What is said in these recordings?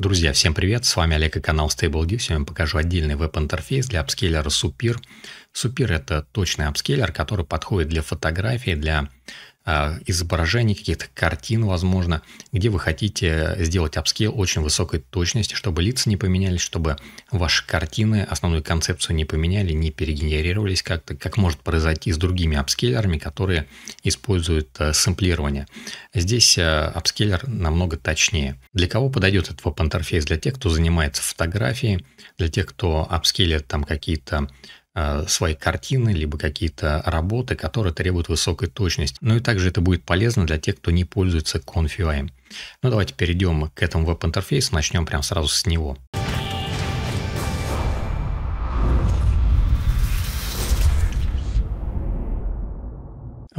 Друзья, всем привет! С вами Олег и канал StableG. Сегодня я покажу отдельный веб-интерфейс для апскейлера Supir. Supir – это точный апскейлер, который подходит для фотографии, для а, изображений, каких-то картин, возможно, где вы хотите сделать апскейл очень высокой точности, чтобы лица не поменялись, чтобы ваши картины, основную концепцию не поменяли, не перегенерировались как-то, как может произойти с другими апскейлерами, которые используют э, сэмплирование. Здесь э, апскейлер намного точнее. Для кого подойдет этот веб-интерфейс? Для тех, кто занимается фотографией, для тех, кто апскейлит там какие-то Э, свои картины, либо какие-то работы, которые требуют высокой точности. Ну и также это будет полезно для тех, кто не пользуется ConfUI. Ну давайте перейдем к этому веб-интерфейсу, начнем прямо сразу с него.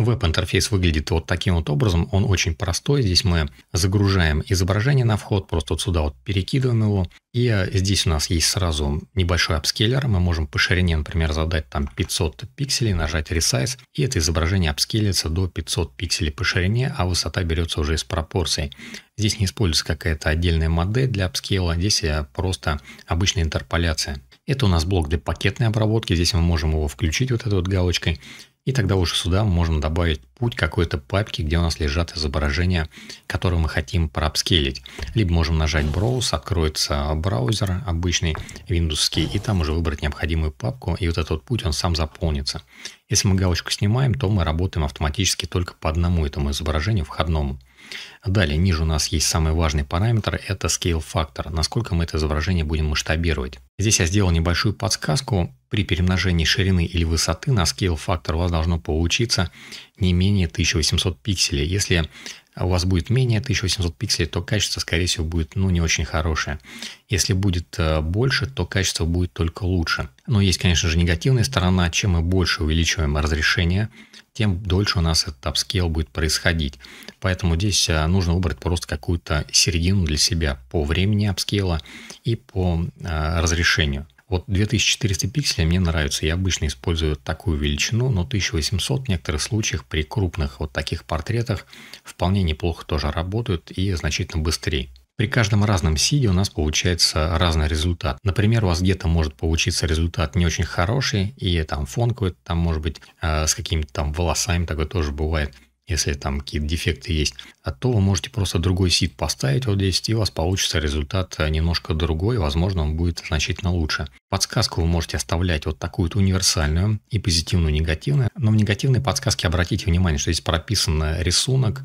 Веб-интерфейс выглядит вот таким вот образом. Он очень простой. Здесь мы загружаем изображение на вход, просто вот сюда вот перекидываем его. И э, здесь у нас есть сразу небольшой апскейлер. Мы можем по ширине, например, задать там 500 пикселей, нажать Resize, и это изображение апскейлится до 500 пикселей по ширине, а высота берется уже из пропорций. Здесь не используется какая-то отдельная модель для апскейла, здесь э, просто обычная интерполяция. Это у нас блок для пакетной обработки, здесь мы можем его включить вот этой вот галочкой. И тогда уже сюда мы можем добавить путь какой-то папки, где у нас лежат изображения, которые мы хотим проапскейлить. Либо можем нажать Browse, откроется браузер обычный, виндовский, и там уже выбрать необходимую папку, и вот этот путь, он сам заполнится. Если мы галочку снимаем, то мы работаем автоматически только по одному этому изображению входному. Далее, ниже у нас есть самый важный параметр, это scale factor, насколько мы это изображение будем масштабировать. Здесь я сделал небольшую подсказку. При перемножении ширины или высоты на scale factor у вас должно получиться не менее 1800 пикселей. Если у вас будет менее 1800 пикселей, то качество, скорее всего, будет ну, не очень хорошее. Если будет э, больше, то качество будет только лучше. Но есть, конечно же, негативная сторона. Чем мы больше увеличиваем разрешение, тем дольше у нас этот upscale будет происходить. Поэтому здесь э, нужно выбрать просто какую-то середину для себя по времени апскейла и по а, разрешению. Вот 2400 пикселей мне нравится, я обычно использую такую величину, но 1800 в некоторых случаях при крупных вот таких портретах вполне неплохо тоже работают и значительно быстрее. При каждом разном сиде у нас получается разный результат. Например, у вас где-то может получиться результат не очень хороший, и там фон какой-то там может быть э, с какими-то там волосами, такое тоже бывает если там какие-то дефекты есть, а то вы можете просто другой сид поставить вот здесь, и у вас получится результат э, немножко другой, возможно, он будет значительно лучше. Подсказку вы можете оставлять вот такую-то универсальную и позитивную, и негативную. Но в негативной подсказке обратите внимание, что здесь прописан э, рисунок,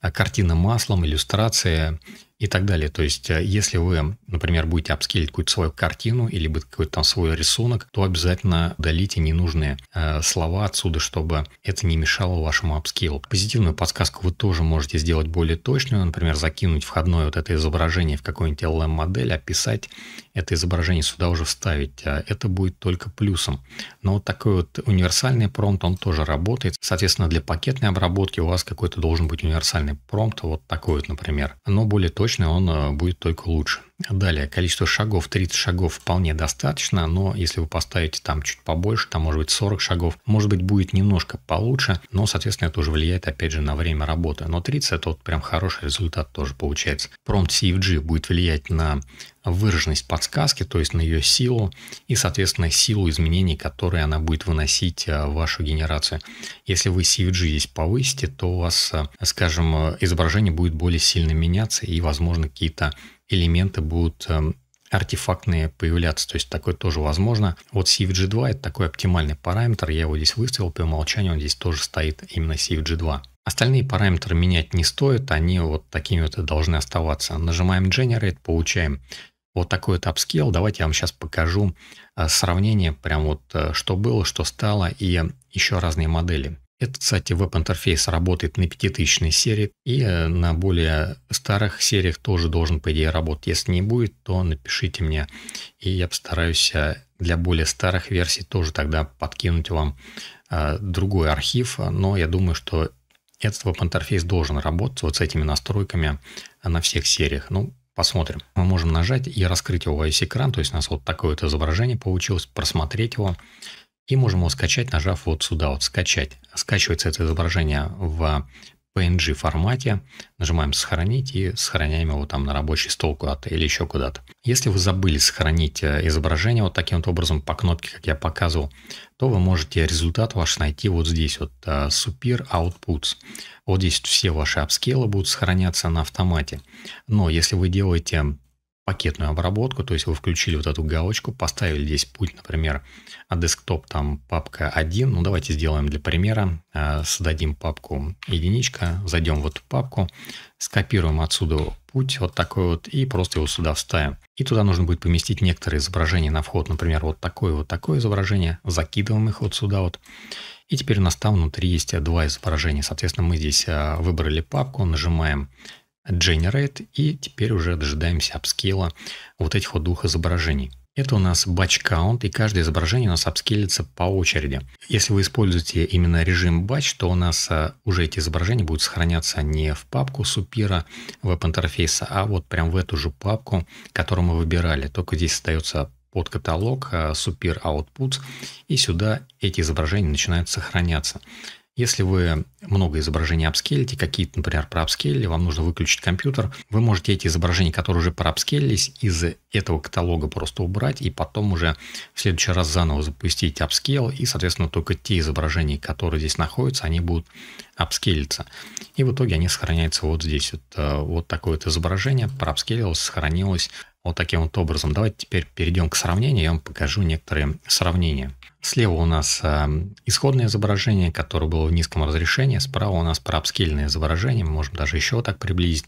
э, картина маслом, иллюстрация, и так далее. То есть, э, если вы, например, будете обскейлить какую-то свою картину или какой-то там свой рисунок, то обязательно удалите ненужные э, слова отсюда, чтобы это не мешало вашему апскейлу. Позитивную подсказку вы тоже можете сделать более точную, например, закинуть входное вот это изображение в какую-нибудь LM-модель, описать это изображение сюда уже вставить. А это будет только плюсом. Но вот такой вот универсальный промпт, он тоже работает. Соответственно, для пакетной обработки у вас какой-то должен быть универсальный промпт, вот такой вот, например, но более точный точно он э, будет только лучше. Далее, количество шагов, 30 шагов вполне достаточно, но если вы поставите там чуть побольше, там может быть 40 шагов, может быть будет немножко получше, но, соответственно, это уже влияет, опять же, на время работы. Но 30 это вот прям хороший результат тоже получается. Prompt CFG будет влиять на выраженность подсказки, то есть на ее силу и, соответственно, силу изменений, которые она будет выносить э, в вашу генерацию. Если вы CFG здесь повысите, то у вас, э, скажем, изображение будет более сильно меняться и, возможно, возможно, какие-то элементы будут эм, артефактные появляться. То есть такое тоже возможно. Вот CFG2 это такой оптимальный параметр. Я его здесь выставил по умолчанию. Он здесь тоже стоит именно CFG2. Остальные параметры менять не стоит. Они вот такими вот и должны оставаться. Нажимаем Generate, получаем вот такой вот upscale. Давайте я вам сейчас покажу э, сравнение прям вот э, что было, что стало и еще разные модели. Это, кстати, веб-интерфейс работает на 5000 серии и э, на более старых сериях тоже должен, по идее, работать. Если не будет, то напишите мне, и я постараюсь э, для более старых версий тоже тогда подкинуть вам э, другой архив, но я думаю, что этот веб-интерфейс должен работать вот с этими настройками э, на всех сериях. Ну, посмотрим. Мы можем нажать и раскрыть его весь экран, то есть у нас вот такое вот изображение получилось, просмотреть его. И можем его скачать, нажав вот сюда, вот скачать. Скачивается это изображение в PNG формате, нажимаем «Сохранить» и сохраняем его там на рабочий стол куда-то или еще куда-то. Если вы забыли сохранить э, изображение вот таким вот образом по кнопке, как я показывал, то вы можете результат ваш найти вот здесь вот «Super э, Outputs». Вот здесь все ваши апскейлы будут сохраняться на автомате. Но если вы делаете пакетную обработку, то есть вы включили вот эту галочку, поставили здесь путь, например, а десктоп там папка 1, ну давайте сделаем для примера, э, создадим папку единичка, зайдем в эту папку, скопируем отсюда путь вот такой вот и просто его сюда вставим. И туда нужно будет поместить некоторые изображения на вход, например, вот такое вот такое изображение, закидываем их вот сюда вот. И теперь у нас там внутри есть два изображения. Соответственно, мы здесь э, выбрали папку, нажимаем Generate, и теперь уже дожидаемся апскейла вот этих вот двух изображений. Это у нас batch count, и каждое изображение у нас апскейлится по очереди. Если вы используете именно режим batch, то у нас а, уже эти изображения будут сохраняться не в папку супира веб-интерфейса, а вот прям в эту же папку, которую мы выбирали. Только здесь остается под каталог а, Super Outputs, и сюда эти изображения начинают сохраняться. Если вы много изображений апскейлите, какие-то, например, проапскейлили, вам нужно выключить компьютер, вы можете эти изображения, которые уже проапскейлились, из этого каталога просто убрать и потом уже в следующий раз заново запустить апскейл, и, соответственно, только те изображения, которые здесь находятся, они будут апскейлиться. И в итоге они сохраняются вот здесь. Это вот такое вот изображение проапскейлилось, сохранилось вот таким вот образом. Давайте теперь перейдем к сравнению. Я вам покажу некоторые сравнения. Слева у нас э, исходное изображение, которое было в низком разрешении. Справа у нас проапскильное изображение. Мы можем даже еще так приблизить.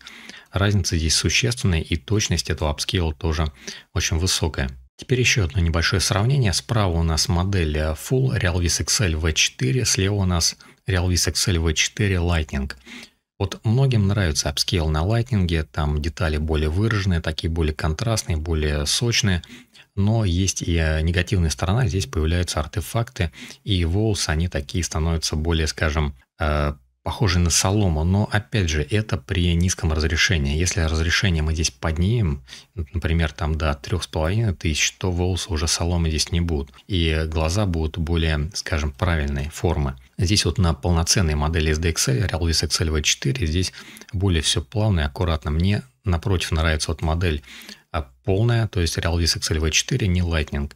Разница здесь существенная, и точность этого апскейла тоже очень высокая. Теперь еще одно небольшое сравнение. Справа у нас модель э, Full RealVis Excel V4, слева у нас RealVis Excel V4 Lightning. Вот многим нравится апскейл на лайтнинге, там детали более выраженные, такие более контрастные, более сочные, но есть и э, негативная сторона, здесь появляются артефакты, и волосы, они такие становятся более, скажем, э, похожи на солому, но опять же это при низком разрешении. Если разрешение мы здесь поднимем, например, там до 3500, то волосы уже соломы здесь не будут. И глаза будут более, скажем, правильной формы. Здесь вот на полноценной модели SDXL, Realvis Excel V4, здесь более все плавно и аккуратно. Мне, напротив, нравится вот модель а полная, то есть RealVis XLV4 не Lightning.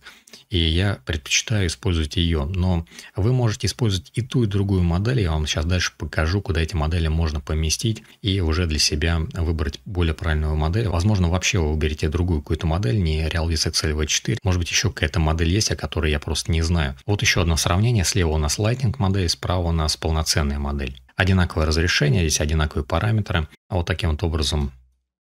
И я предпочитаю использовать ее. Но вы можете использовать и ту, и другую модель. Я вам сейчас дальше покажу, куда эти модели можно поместить и уже для себя выбрать более правильную модель. Возможно, вообще вы выберете другую какую-то модель, не RealVis XLV4. Может быть, еще какая-то модель есть, о которой я просто не знаю. Вот еще одно сравнение. Слева у нас Lightning модель, справа у нас полноценная модель. Одинаковое разрешение, здесь одинаковые параметры. А вот таким вот образом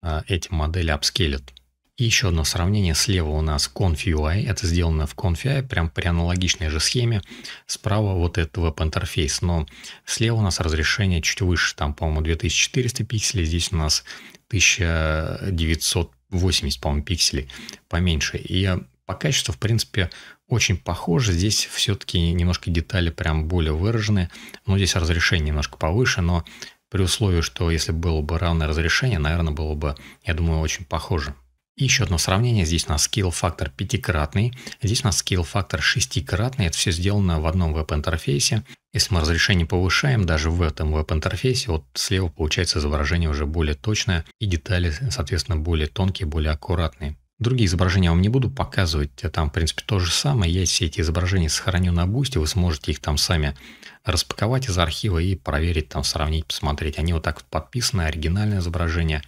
а, эти модели обскелят. И еще одно сравнение. Слева у нас ConfUI. Это сделано в ConfUI, прям при аналогичной же схеме. Справа вот этот веб-интерфейс. Но слева у нас разрешение чуть выше. Там, по-моему, 2400 пикселей. Здесь у нас 1980, по-моему, пикселей поменьше. И по качеству, в принципе, очень похоже. Здесь все-таки немножко детали прям более выражены. Но здесь разрешение немножко повыше, но при условии, что если было бы равное разрешение, наверное, было бы, я думаю, очень похоже еще одно сравнение. Здесь у нас scale фактор пятикратный, здесь у нас scale фактор шестикратный. Это все сделано в одном веб-интерфейсе. Если мы разрешение повышаем, даже в этом веб-интерфейсе, вот слева получается изображение уже более точное, и детали, соответственно, более тонкие, более аккуратные. Другие изображения я вам не буду показывать, там, в принципе, то же самое. Я все эти изображения сохраню на бусте, вы сможете их там сами распаковать из архива и проверить, там, сравнить, посмотреть. Они вот так вот подписаны, оригинальное изображение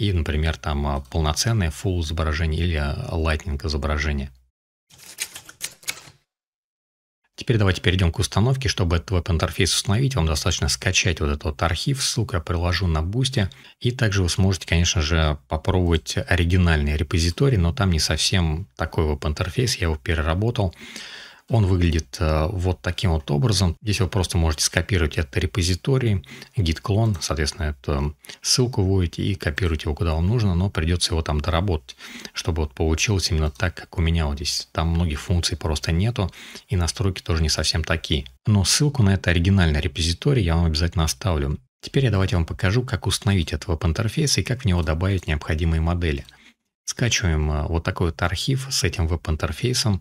и, например, там а, полноценное full изображение или а, lightning изображение. Теперь давайте перейдем к установке. Чтобы этот веб-интерфейс установить, вам достаточно скачать вот этот вот архив, ссылку я приложу на бусте. И также вы сможете, конечно же, попробовать оригинальный репозиторий, но там не совсем такой веб-интерфейс, я его переработал. Он выглядит э, вот таким вот образом. Здесь вы просто можете скопировать это репозиторий, git клон, соответственно, эту эм, ссылку вводите и копируете его куда вам нужно, но придется его там доработать, чтобы вот получилось именно так, как у меня вот здесь. Там многих функций просто нету, и настройки тоже не совсем такие. Но ссылку на это оригинальный репозиторий я вам обязательно оставлю. Теперь я давайте вам покажу, как установить этот веб-интерфейс и как в него добавить необходимые модели. Скачиваем э, вот такой вот архив с этим веб-интерфейсом.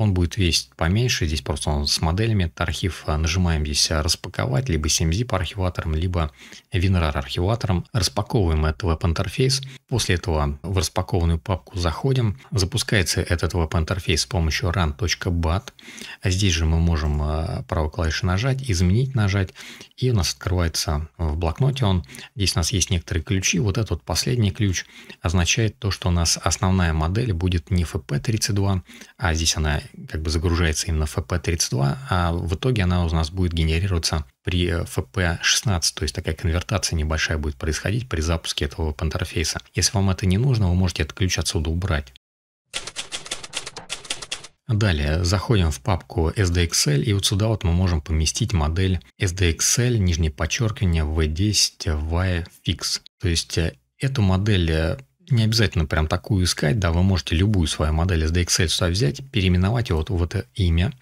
Он будет весить поменьше, здесь просто он с моделями, этот архив а, нажимаем здесь а, распаковать, либо 7zip архиватором, либо WinRAR архиватором. Распаковываем этот веб-интерфейс, после этого в распакованную папку заходим, запускается этот веб-интерфейс с помощью run.bat, а здесь же мы можем а, правой клавишей нажать, изменить нажать, и у нас открывается в блокноте он, здесь у нас есть некоторые ключи, вот этот вот последний ключ означает то, что у нас основная модель будет не FP32, а здесь она как бы загружается именно FP32, а в итоге она у нас будет генерироваться при э, FP16, то есть такая конвертация небольшая будет происходить при запуске этого веб-интерфейса. Если вам это не нужно, вы можете этот ключ отсюда убрать. Далее заходим в папку SDXL и вот сюда вот мы можем поместить модель SDXL, нижнее подчеркивание, V10, YFix. То есть э, эту модель э, не обязательно прям такую искать, да, вы можете любую свою модель из DXL сюда взять, переименовать его вот в это имя.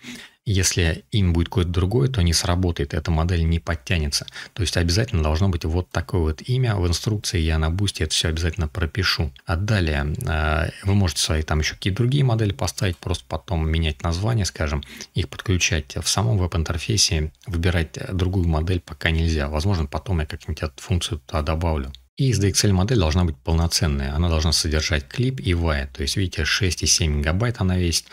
Если им будет какое-то другое, то не сработает, эта модель не подтянется. То есть обязательно должно быть вот такое вот имя. В инструкции я на бусте это все обязательно пропишу. А далее э, вы можете свои там еще какие-то другие модели поставить, просто потом менять название, скажем, их подключать в самом веб-интерфейсе, выбирать другую модель пока нельзя. Возможно, потом я как-нибудь эту функцию туда добавлю. И SDXL модель должна быть полноценная. Она должна содержать клип и вайт. То есть, видите, 6,7 гигабайт она весит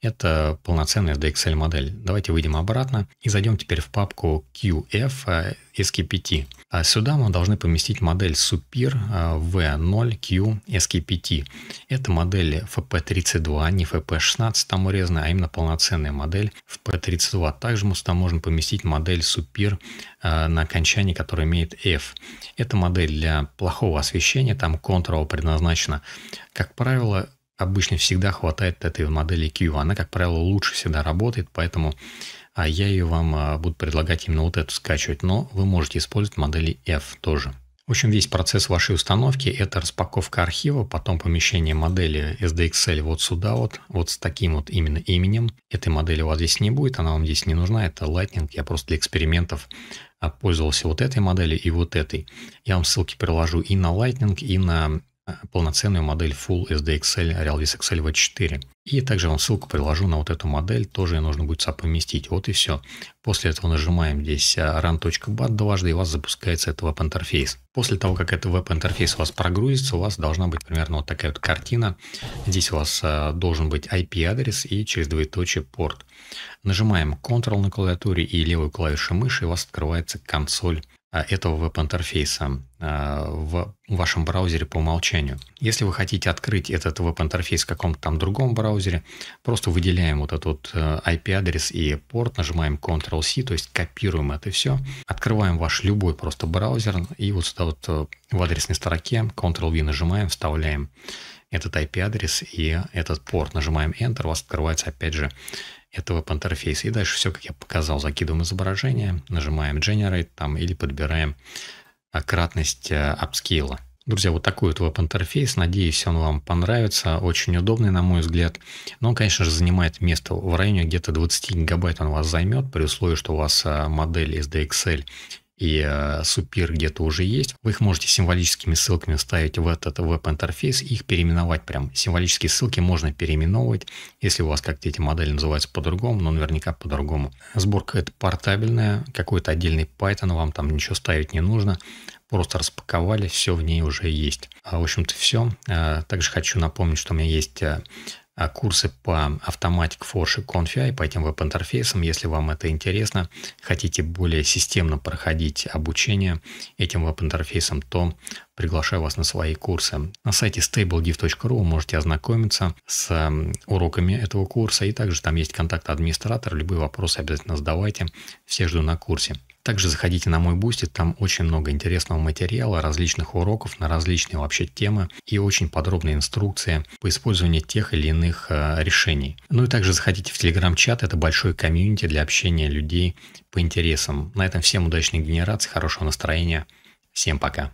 это полноценная DXL-модель. Давайте выйдем обратно и зайдем теперь в папку QF SKPT. Э, а сюда мы должны поместить модель Supir V0Q SKPT. Это модель FP32, не FP16 там урезанная, а именно полноценная модель FP32. Также мы сюда можем поместить модель Supir э, на окончании, которая имеет F. Это модель для плохого освещения, там Ctrl предназначена. Как правило, обычно всегда хватает этой модели Q. Она, как правило, лучше всегда работает, поэтому а, я ее вам а, буду предлагать именно вот эту скачивать. Но вы можете использовать модели F тоже. В общем, весь процесс вашей установки – это распаковка архива, потом помещение модели SDXL вот сюда вот, вот с таким вот именно именем. Этой модели у вас здесь не будет, она вам здесь не нужна, это Lightning, я просто для экспериментов а, пользовался вот этой моделью и вот этой. Я вам ссылки приложу и на Lightning, и на Э, полноценную модель Full SDXL RealVis XL V4. И также вам ссылку приложу на вот эту модель, тоже ее нужно будет сюда поместить. Вот и все. После этого нажимаем здесь э, run.bat дважды, и у вас запускается этот веб-интерфейс. После того, как этот веб-интерфейс у вас прогрузится, у вас должна быть примерно вот такая вот картина. Здесь у вас э, должен быть IP-адрес и через двоеточие порт. Нажимаем Ctrl на клавиатуре и левую клавишу мыши, и у вас открывается консоль а, этого веб-интерфейса а, в вашем браузере по умолчанию. Если вы хотите открыть этот веб-интерфейс в каком-то там другом браузере, просто выделяем вот этот э, IP-адрес и порт, нажимаем Ctrl-C, то есть копируем это все, открываем ваш любой просто браузер и вот сюда вот э, в адресной строке Ctrl-V нажимаем, вставляем этот IP-адрес и этот порт. Нажимаем Enter, у вас открывается опять же это веб-интерфейс. И дальше все, как я показал, закидываем изображение, нажимаем Generate там или подбираем кратность апскейла. Э, Друзья, вот такой вот веб-интерфейс. Надеюсь, он вам понравится. Очень удобный, на мой взгляд. Но он, конечно же, занимает место в районе где-то 20 гигабайт он вас займет, при условии, что у вас э, модель SDXL и э, супер где-то уже есть, вы их можете символическими ссылками вставить в этот веб-интерфейс и их переименовать прям. Символические ссылки можно переименовывать, если у вас как-то эти модели называются по-другому, но наверняка по-другому. Сборка это портабельная, какой-то отдельный Python, вам там ничего ставить не нужно просто распаковали, все в ней уже есть. А В общем-то, все. Э, также хочу напомнить, что у меня есть э, а курсы по автоматик, форш и конфи, и по этим веб-интерфейсам, если вам это интересно, хотите более системно проходить обучение этим веб-интерфейсам, то приглашаю вас на свои курсы. На сайте stablegift.ru вы можете ознакомиться с уроками этого курса, и также там есть контакт администратора, любые вопросы обязательно задавайте, всех жду на курсе. Также заходите на мой бусти, там очень много интересного материала, различных уроков на различные вообще темы и очень подробные инструкции по использованию тех или иных э, решений. Ну и также заходите в телеграм-чат, это большой комьюнити для общения людей по интересам. На этом всем удачной генерации, хорошего настроения, всем пока.